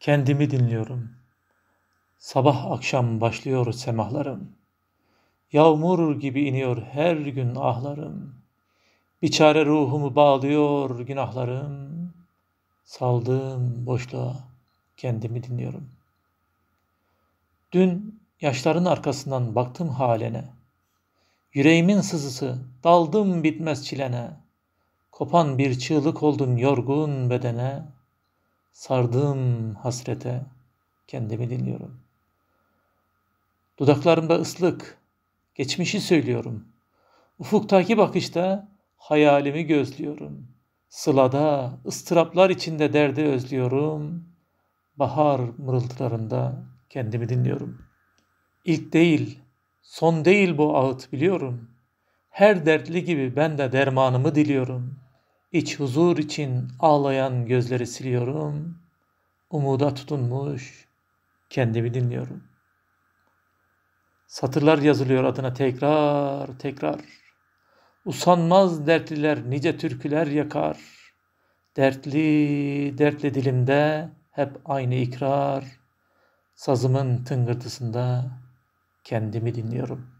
Kendimi dinliyorum. Sabah akşam başlıyor semahlarım. Yağmur gibi iniyor her gün ahlarım. Biçare ruhumu bağlıyor günahlarım. Saldığım boşluğa kendimi dinliyorum. Dün yaşların arkasından baktım halene. Yüreğimin sızısı daldım bitmez çilene. Kopan bir çığlık oldun yorgun bedene.'' Sardığım hasrete kendimi dinliyorum. Dudaklarımda ıslık, geçmişi söylüyorum. Ufuktaki bakışta hayalimi gözlüyorum. Sılada, ıstıraplar içinde derdi özlüyorum. Bahar mırıltılarında kendimi dinliyorum. İlk değil, son değil bu ağıt biliyorum. Her dertli gibi ben de dermanımı diliyorum.'' İç huzur için ağlayan gözleri siliyorum. Umuda tutunmuş kendimi dinliyorum. Satırlar yazılıyor adına tekrar tekrar. Usanmaz dertliler nice türküler yakar. Dertli dertli dilimde hep aynı ikrar. Sazımın tıngırtısında kendimi dinliyorum.''